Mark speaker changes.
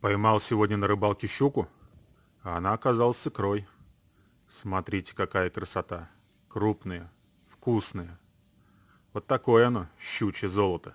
Speaker 1: Поймал сегодня на рыбалке щуку, а она оказалась с икрой. Смотрите, какая красота. Крупная, вкусная. Вот такое оно, щучье золото.